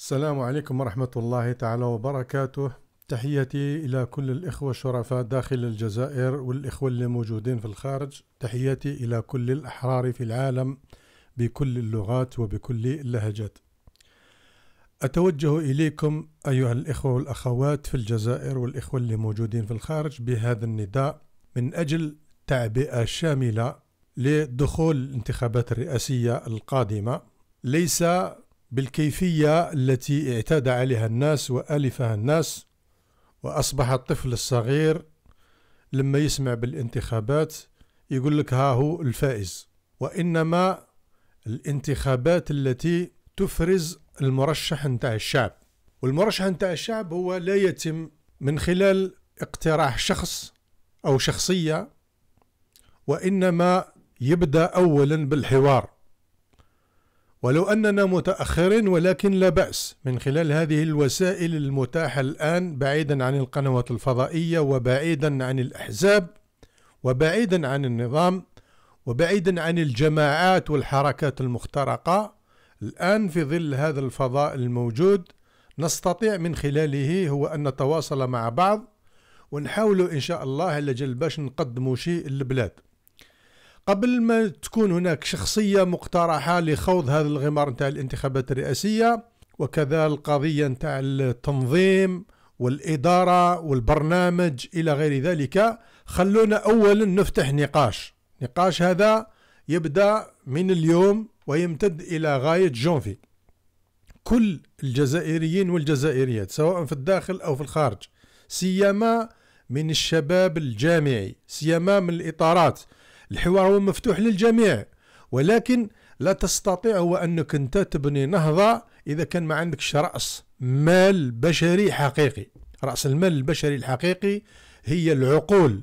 السلام عليكم ورحمة الله تعالى وبركاته تحياتي إلى كل الإخوة الشرفاء داخل الجزائر والإخوة اللي موجودين في الخارج تحياتي إلى كل الأحرار في العالم بكل اللغات وبكل اللهجات أتوجه إليكم أيها الإخوة والأخوات في الجزائر والإخوة اللي موجودين في الخارج بهذا النداء من أجل تعبئة شاملة لدخول الانتخابات الرئاسية القادمة ليس بالكيفية التي اعتاد عليها الناس وألفها الناس وأصبح الطفل الصغير لما يسمع بالانتخابات يقول لك ها هو الفائز وإنما الانتخابات التي تفرز المرشح نتاع الشعب والمرشح نتاع الشعب هو لا يتم من خلال اقتراح شخص أو شخصية وإنما يبدأ أولا بالحوار ولو أننا متأخرين ولكن لا بأس من خلال هذه الوسائل المتاحة الآن بعيدا عن القنوات الفضائية وبعيدا عن الأحزاب وبعيدا عن النظام وبعيدا عن الجماعات والحركات المخترقة الآن في ظل هذا الفضاء الموجود نستطيع من خلاله هو أن نتواصل مع بعض ونحاول إن شاء الله على جل باش نقدم شيء للبلاد قبل ما تكون هناك شخصية مقترحة لخوض هذا الغمار نتاع الانتخابات الرئاسية وكذا القضية نتاع التنظيم والإدارة والبرنامج إلى غير ذلك خلونا أولا نفتح نقاش نقاش هذا يبدأ من اليوم ويمتد إلى غاية جونفي كل الجزائريين والجزائريات سواء في الداخل أو في الخارج سيما من الشباب الجامعي سيما من الإطارات الحوار هو مفتوح للجميع ولكن لا تستطيع هو أنك أنت تبني نهضة إذا كان ما عندكش رأس مال بشري حقيقي رأس المال البشري الحقيقي هي العقول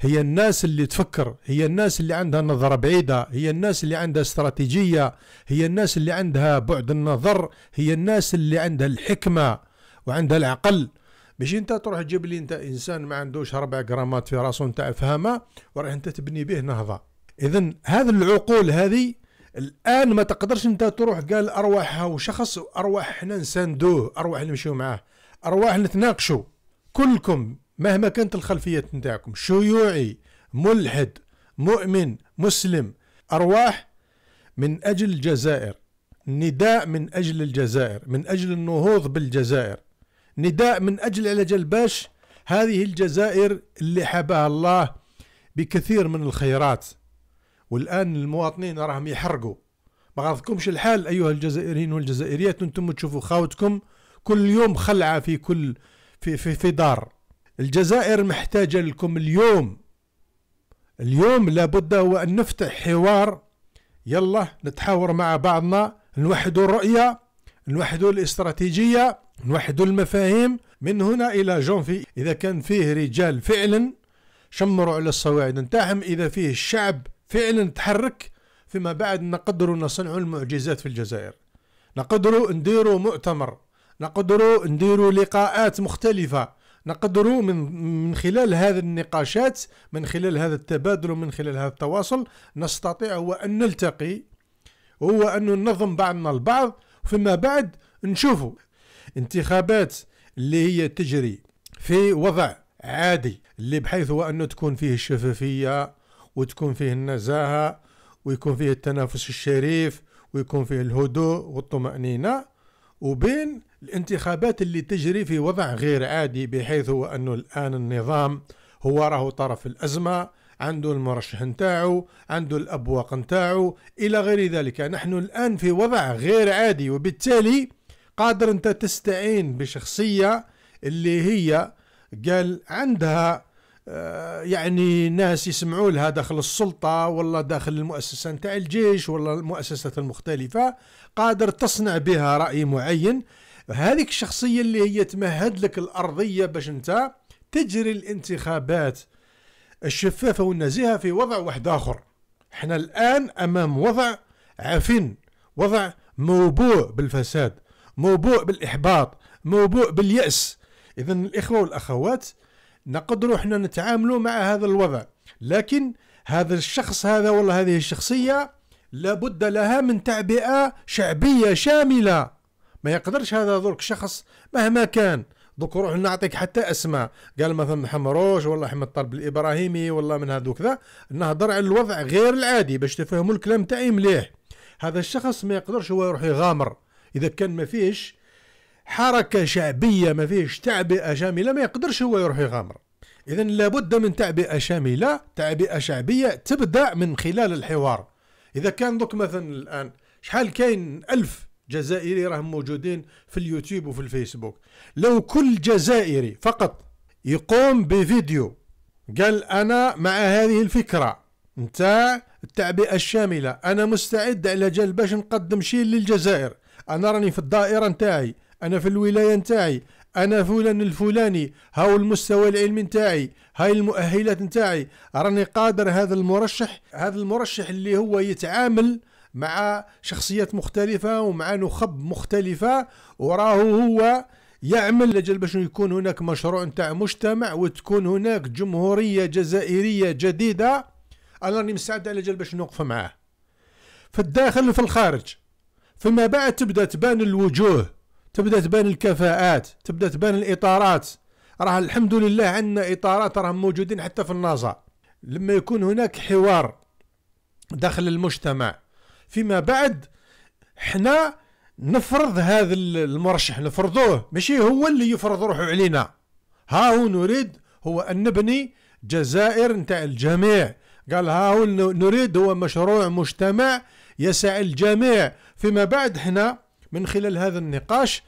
هي الناس اللي تفكر هي الناس اللي عندها نظرة بعيدة هي الناس اللي عندها استراتيجية هي الناس اللي عندها بعد النظر هي الناس اللي عندها الحكمة وعندها العقل ماشي انت تروح تجيب لي انت انسان ما عندوش ربع غرامات في راسه انت افهمه وراح انت تبني به نهضه اذا هذه العقول هذه الان ما تقدرش انت تروح قال ارواح وشخص ارواح حنا نساندوه ارواح نمشيو معاه ارواح نتناقشوا كلكم مهما كانت الخلفيات نتاعكم شيوعي ملحد مؤمن مسلم ارواح من اجل الجزائر نداء من اجل الجزائر من اجل النهوض بالجزائر نداء من أجل على جل باش هذه الجزائر اللي حباها الله بكثير من الخيرات والآن المواطنين راهم يحرقوا ما غاضكمش الحال أيها الجزائريين والجزائريات أنتم تشوفوا خاوتكم كل يوم خلعة في كل في, في, في دار الجزائر محتاجة لكم اليوم اليوم لابد هو أن نفتح حوار يلا نتحاور مع بعضنا نوحدوا الرؤية نوحدوا الاستراتيجية نوحدوا المفاهيم من هنا إلى جونفي إذا كان فيه رجال فعلا شمروا على الصواعد نتاعهم إذا فيه الشعب فعلا تحرك فيما بعد نقدروا نصنعوا المعجزات في الجزائر نقدروا نديروا مؤتمر نقدروا نديروا لقاءات مختلفة نقدروا من من خلال هذه النقاشات من خلال هذا التبادل ومن خلال هذا التواصل نستطيع هو أن نلتقي هو أن ننظم بعضنا البعض فيما بعد نشوفوا انتخابات اللي هي تجري في وضع عادي اللي بحيث هو أنه تكون فيه الشفافية وتكون فيه النزاهة ويكون فيه التنافس الشريف ويكون فيه الهدوء والطمأنينة وبين الانتخابات اللي تجري في وضع غير عادي بحيث هو أنه الآن النظام هو راهو طرف الأزمة عنده المرشح نتاعو عنده الأبواق نتاعو إلى غير ذلك نحن الآن في وضع غير عادي وبالتالي قادر انت تستعين بشخصية اللي هي قال عندها آه، يعني ناس يسمعوا لها داخل السلطة ولا داخل المؤسسة نتاع الجيش ولا المؤسسات المختلفة قادر تصنع بها رأي معين هذيك الشخصية اللي هي تمهد لك الأرضية باش انت تجري الانتخابات الشفافة والنزيهة في وضع واحد آخر احنا الآن أمام وضع عفن وضع موبوء بالفساد موبوء بالإحباط موبوء باليأس إذا الإخوة والأخوات نقدروا احنا نتعاملوا مع هذا الوضع لكن هذا الشخص هذا ولا هذه الشخصية لابد لها من تعبئة شعبية شاملة ما يقدرش هذا درك شخص مهما كان دوك روح نعطيك حتى اسماء قال مثلا حمروش ولا احمد طلب الابراهيمي ولا من هذوك ذا نهضر على الوضع غير العادي باش تفهموا الكلام تاعي مليح هذا الشخص ما يقدرش هو يروح يغامر اذا كان ما فيهش حركه شعبيه ما فيهش تعبئه شامله ما يقدرش هو يروح يغامر اذا لابد من تعبئه شامله تعبئه شعبيه تبدا من خلال الحوار اذا كان دوك مثلا الان شحال كاين ألف جزائري راهم موجودين في اليوتيوب وفي الفيسبوك لو كل جزائري فقط يقوم بفيديو قال انا مع هذه الفكره نتاع التعبئه الشامله انا مستعد على جال باش نقدم شيء للجزائر انا راني في الدائره نتاعي انا في الولايه نتاعي انا فلان الفلاني هاو المستوى العلمي نتاعي هاي المؤهلات نتاعي راني قادر هذا المرشح هذا المرشح اللي هو يتعامل مع شخصيات مختلفه ومع نخب مختلفه وراه هو يعمل لجل باش يكون هناك مشروع نتاع مجتمع وتكون هناك جمهوريه جزائريه جديده انا راني مستعد على جل باش نوقف معاه في الداخل وفي الخارج فيما بعد تبدا تبان الوجوه تبدا تبان الكفاءات تبدا تبان الاطارات راه الحمد لله عندنا اطارات راهم موجودين حتى في الناسا لما يكون هناك حوار داخل المجتمع فيما بعد حنا نفرض هذا المرشح نفرضوه ماشي هو اللي يفرض روحه علينا ها هو نريد هو ان نبني جزائر نتاع الجميع قال ها هو نريد هو مشروع مجتمع يسع الجميع فيما بعد هنا من خلال هذا النقاش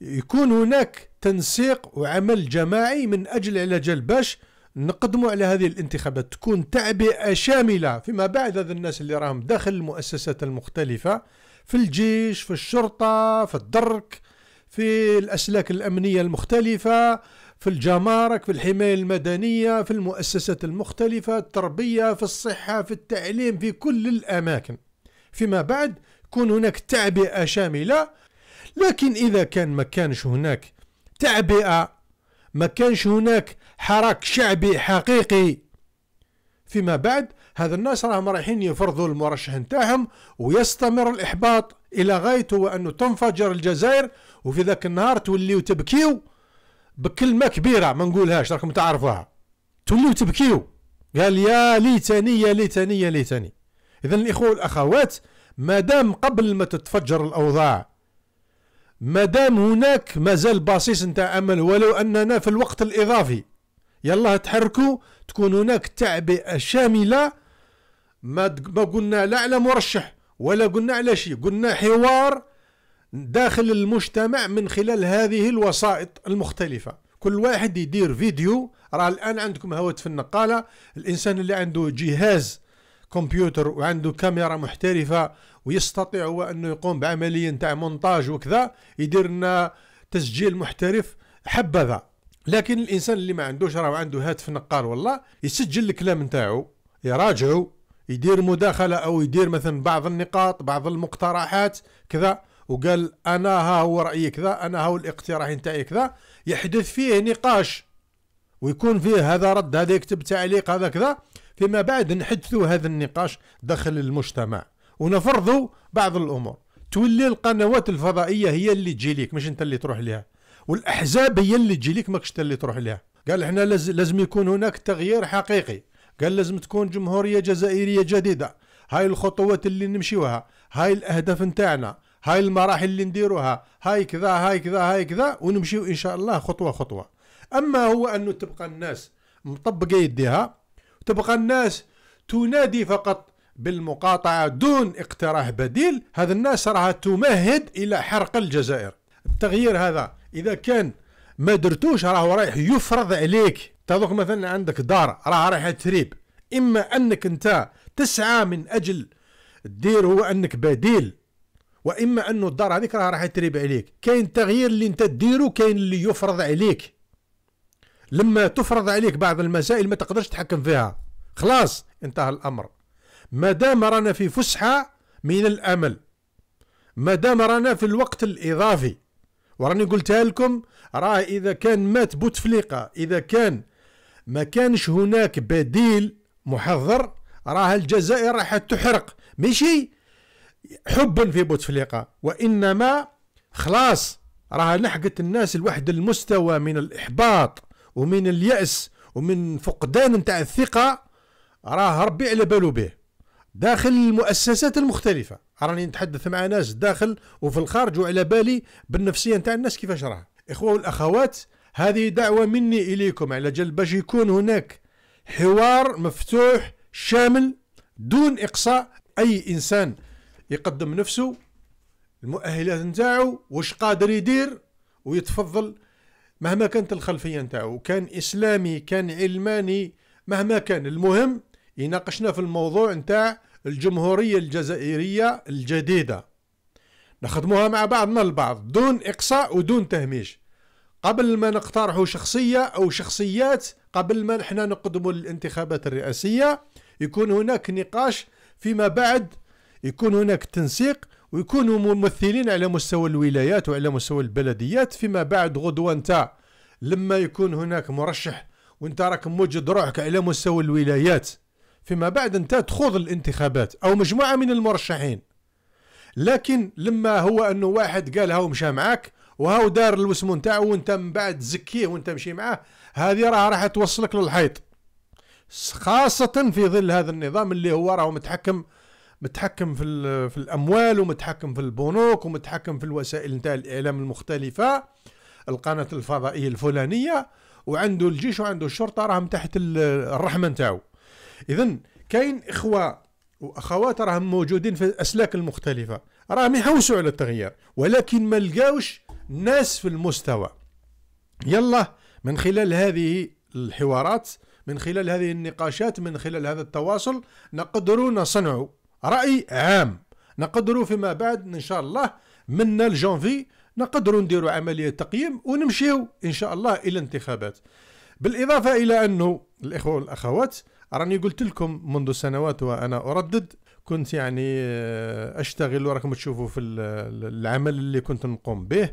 يكون هناك تنسيق وعمل جماعي من أجل علاج باش نقدموا على هذه الانتخابات تكون تعبئة شاملة فيما بعد هذا الناس اللي راهم داخل المؤسسات المختلفة في الجيش في الشرطة في الدرك في الأسلاك الأمنية المختلفة في الجمارك في الحماية المدنية في المؤسسات المختلفة التربية في الصحة في التعليم في كل الأماكن فيما بعد يكون هناك تعبئة شاملة لكن إذا كان ما كانش هناك تعبئة ما كانش هناك حراك شعبي حقيقي فيما بعد هذا الناس راهم رايحين يفرضوا المرشح نتاعهم ويستمر الإحباط إلى غايته وأنه تنفجر الجزائر وفي ذاك النهار توليو تبكيو بكلمة كبيرة ما نقولهاش راكم تعرفوها توليو تبكيو قال يا ليتني يا ليتني يا ليتني اذا الاخوه والاخوات ما دام قبل ما تتفجر الاوضاع ما دام هناك مازال باسيس نتاع امل ولو اننا في الوقت الاضافي يلا تحركوا تكون هناك تعبئه شامله ما ما قلنا لا على مرشح ولا قلنا على شيء قلنا حوار داخل المجتمع من خلال هذه الوسائط المختلفة كل واحد يدير فيديو راه الآن عندكم هواتف النقالة الإنسان اللي عنده جهاز كمبيوتر وعنده كاميرا محترفه ويستطيع هو انه يقوم بعمليه نتاع مونتاج وكذا يدير لنا تسجيل محترف حبذا لكن الانسان اللي ما عندوش راه عنده هاتف نقال والله يسجل الكلام نتاعو يراجعو يدير مداخله او يدير مثلا بعض النقاط بعض المقترحات كذا وقال انا ها هو رايي كذا انا ها هو الاقتراح نتاعي كذا يحدث فيه نقاش ويكون فيه هذا رد هذا يكتب تعليق هذا كذا فيما بعد نحدثوا هذا النقاش داخل المجتمع ونفرضوا بعض الامور تولي القنوات الفضائيه هي اللي تجي ليك مش انت اللي تروح لها والاحزاب هي اللي تجي ليك ماكش انت اللي تروح لها قال احنا لازم يكون هناك تغيير حقيقي قال لازم تكون جمهوريه جزائريه جديده هاي الخطوات اللي نمشيوها هاي الاهداف نتاعنا هاي المراحل اللي نديروها هاي كذا هاي كذا هاي كذا ونمشيو ان شاء الله خطوه خطوه اما هو انه تبقى الناس مطبقه يديها تبقى الناس تنادي فقط بالمقاطعة دون اقتراح بديل هذا الناس راها تمهد إلى حرق الجزائر التغيير هذا إذا كان ما درتوش راه رايح يفرض عليك تذوق مثلا عندك دار راه رايح تريب إما أنك أنت تسعى من أجل الدير هو أنك بديل واما انه الدار هذيك راه رايح تريب عليك كاين التغيير اللي انت ديرو كاين اللي يفرض عليك لما تفرض عليك بعض المسائل ما تقدرش تتحكم فيها خلاص انتهى الأمر ما دام رانا في فسحة من الأمل ما دام رانا في الوقت الإضافي وراني قلتها لكم راه إذا كان مات بوتفليقة إذا كان ما كانش هناك بديل محضر راه الجزائر راح تحرق ماشي حبا في بوتفليقة وإنما خلاص راه لحقت الناس لواحد المستوى من الإحباط ومن اليأس ومن فقدان نتاع الثقة راه ربي على بالو به داخل المؤسسات المختلفة راني نتحدث مع ناس داخل وفي الخارج وعلى بالي بالنفسية نتاع الناس كيفاش راه إخوة والأخوات هذه دعوة مني إليكم على جل باش يكون هناك حوار مفتوح شامل دون إقصاء أي إنسان يقدم نفسه المؤهلات نتاعو واش قادر يدير ويتفضل مهما كانت الخلفية نتاعو كان إسلامي كان علماني مهما كان المهم يناقشنا في الموضوع نتاع الجمهورية الجزائرية الجديدة نخدموها مع بعضنا البعض دون إقصاء ودون تهميش قبل ما نقترح شخصية أو شخصيات قبل ما نحن نقدم للانتخابات الرئاسية يكون هناك نقاش فيما بعد يكون هناك تنسيق ويكونوا ممثلين على مستوى الولايات وعلى مستوى البلديات فيما بعد غدوة أنت لما يكون هناك مرشح وانت راك موجد روحك على مستوى الولايات فيما بعد انت تخوض الانتخابات او مجموعة من المرشحين لكن لما هو انه واحد قال هاو مشى معاك وهاو دار الوسم نتاعو وانت من بعد زكيه وانت مشي معاه هذه راه راح توصلك للحيط خاصة في ظل هذا النظام اللي هو راهو متحكم متحكم في في الاموال ومتحكم في البنوك ومتحكم في الوسائل نتاع الاعلام المختلفه القناه الفضائيه الفلانيه وعنده الجيش وعنده الشرطه راهم تحت الرحمه نتاعو اذا كاين اخوه واخوات راهم موجودين في الاسلاك المختلفه راهم يحوسوا على التغيير ولكن ما لقاوش ناس في المستوى يلا من خلال هذه الحوارات من خلال هذه النقاشات من خلال هذا التواصل نقدروا نصنعوا راي عام نقدروا فيما بعد ان شاء الله من الجانفي نقدروا نديروا عمليه تقييم ونمشيو ان شاء الله الى انتخابات بالاضافه الى انه الاخوه والاخوات راني قلت لكم منذ سنوات وانا اردد كنت يعني آه، اشتغل وراكم تشوفوا في العمل اللي كنت نقوم به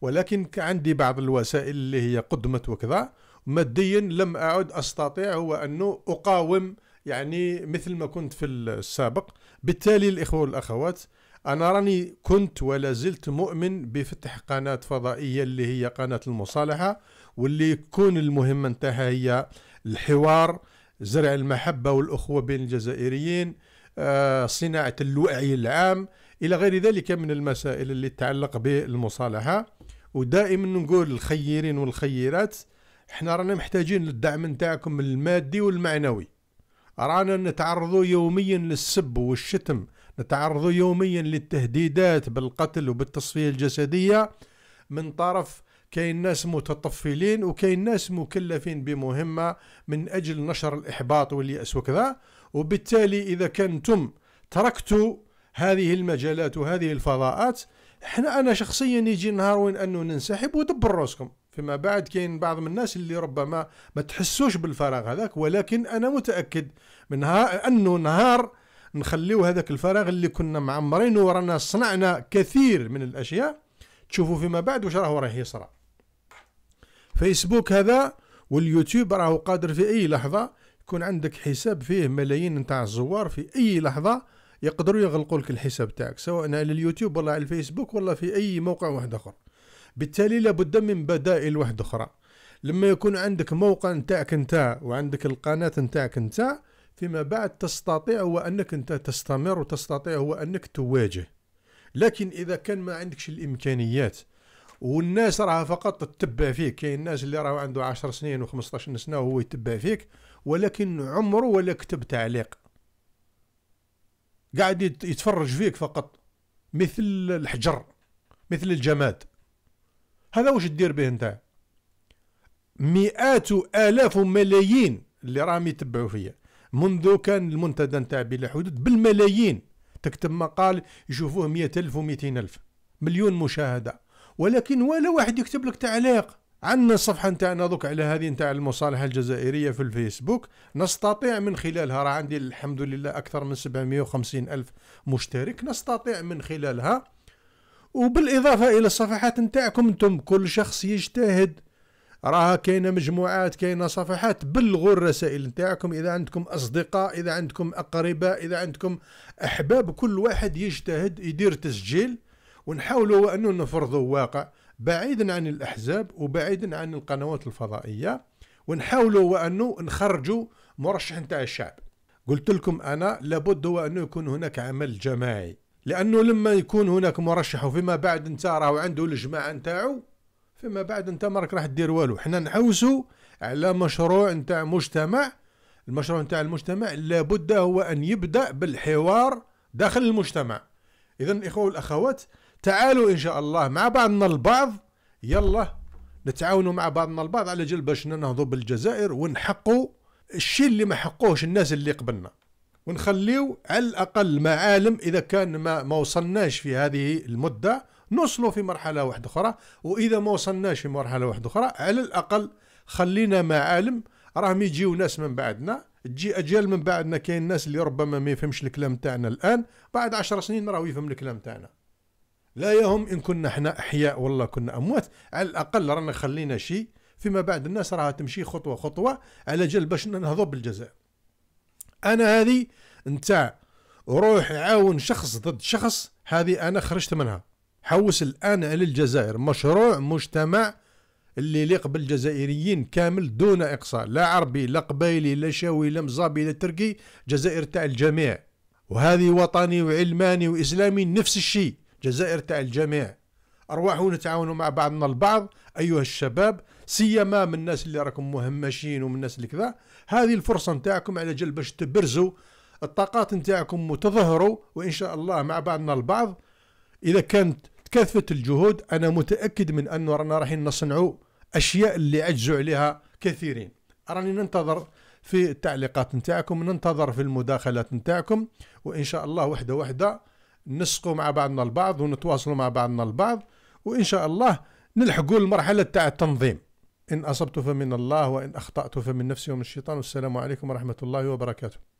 ولكن عندي بعض الوسائل اللي هي قدمت وكذا ماديا لم اعد استطيع هو انه اقاوم يعني مثل ما كنت في السابق بالتالي الإخوة والأخوات أنا راني كنت ولا زلت مؤمن بفتح قناة فضائية اللي هي قناة المصالحة واللي يكون المهمة نتاعها هي الحوار زرع المحبة والأخوة بين الجزائريين آه، صناعة الوعي العام إلى غير ذلك من المسائل اللي تتعلق بالمصالحة ودائما نقول الخيرين والخيرات احنا رانا محتاجين للدعم نتاعكم المادي والمعنوي رانا نتعرضوا يوميا للسب والشتم نتعرضوا يوميا للتهديدات بالقتل وبالتصفية الجسدية من طرف كاين ناس متطفلين وكاين ناس مكلفين بمهمة من أجل نشر الإحباط واليأس وكذا وبالتالي إذا كنتم تركتوا هذه المجالات وهذه الفضاءات احنا انا شخصيا يجي نهار وين انه ننسحب ودبر راسكم فيما بعد كاين بعض من الناس اللي ربما ما تحسوش بالفراغ هذاك ولكن انا متاكد من انه نهار نخليو هذاك الفراغ اللي كنا معمرين ورانا صنعنا كثير من الاشياء تشوفوا فيما بعد واش راهو راه يصرى فيسبوك هذا واليوتيوب راهو قادر في اي لحظه يكون عندك حساب فيه ملايين نتاع الزوار في اي لحظه يقدروا يغلقوا لك الحساب تاعك سواء على اليوتيوب ولا على الفيسبوك ولا في اي موقع واحد اخر بالتالي لابد من بدائل واحدة أخرى لما يكون عندك موقع نتاعك انت وعندك القناة نتاعك انت فيما بعد تستطيع هو أنك أنت تستمر وتستطيع هو أنك تواجه لكن إذا كان ما عندكش الإمكانيات والناس راها فقط تتبع فيك كاين الناس اللي راهو عنده 10 سنين و15 سنه وهو يتبع فيك ولكن عمره ولا كتب تعليق قاعد يتفرج فيك فقط مثل الحجر مثل الجماد هذا واش دير به انت مئات الاف وملايين اللي راهم يتبعوا فيا منذ كان المنتدى نتاع بلا حدود بالملايين تكتب مقال يشوفوه مية ألف ومئتين ألف مليون مشاهدة ولكن ولا واحد يكتب لك تعليق عندنا الصفحة نتاعنا دوك على هذه نتاع المصالحة الجزائرية في الفيسبوك نستطيع من خلالها راه عندي الحمد لله أكثر من 750 ألف مشترك نستطيع من خلالها وبالاضافه الى الصفحات نتاعكم انتم كل شخص يجتهد راها كاينه مجموعات كاينه صفحات بلغوا الرسائل نتاعكم اذا عندكم اصدقاء اذا عندكم اقرباء اذا عندكم احباب كل واحد يجتهد يدير تسجيل ونحاولوا انه نفرضوا واقع بعيدا عن الاحزاب وبعيدا عن القنوات الفضائيه ونحاولوا انه نخرجوا مرشح نتاع الشعب قلت لكم انا لابد وانه يكون هناك عمل جماعي لانه لما يكون هناك مرشح وفيما بعد انت راهو عنده الجماعه نتاعو فيما بعد انت مرك راح دير والو حنا نحوسو على مشروع نتاع مجتمع المشروع نتاع المجتمع لابد هو ان يبدا بالحوار داخل المجتمع اذا الاخوه والاخوات تعالوا ان شاء الله مع بعضنا البعض يلا نتعاونوا مع بعضنا البعض على جل باش نهضوا بالجزائر ونحقوا الشيء اللي ما حقوهش الناس اللي قبلنا ونخليو على الأقل معالم إذا كان ما, ما وصلناش في هذه المدة نوصلوا في مرحلة واحدة أخرى وإذا ما وصلناش في مرحلة واحدة أخرى على الأقل خلينا معالم راهم يجيو ناس من بعدنا تجي أجيال من بعدنا كاين ناس اللي ربما ما يفهمش الكلام تاعنا الآن بعد عشر سنين راهو يفهم الكلام تاعنا لا يهم إن كنا احنا أحياء والله كنا أموات على الأقل رانا خلينا شيء فيما بعد الناس راها تمشي خطوة خطوة على جل باش نهضوا بالجزائر انا هذه نتاع روح عاون شخص ضد شخص هذه انا خرجت منها حوس الان للجزائر مشروع مجتمع اللي يليق بالجزائريين كامل دون اقصاء لا عربي لا قبيلي لا شاوي لا مزابي لا تركي جزائر تاع الجميع وهذه وطني وعلماني واسلامي نفس الشيء جزائر تاع الجميع ارواحوا نتعاونوا مع بعضنا البعض ايها الشباب سيما من الناس اللي راكم مهمشين ومن الناس اللي كذا هذه الفرصه نتاعكم على جل باش تبرزوا الطاقات نتاعكم وتظهروا وان شاء الله مع بعضنا البعض اذا كانت تكثفت الجهود انا متاكد من انه رانا رايحين نصنعوا اشياء اللي عجزوا عليها كثيرين راني ننتظر في التعليقات نتاعكم ننتظر في المداخلات نتاعكم وان شاء الله وحده وحده نسقوا مع بعضنا البعض ونتواصلوا مع بعضنا البعض وان شاء الله نلحقوا المرحله تاع التنظيم إن أصبت فمن الله وإن أخطأت فمن نفسي ومن الشيطان والسلام عليكم ورحمة الله وبركاته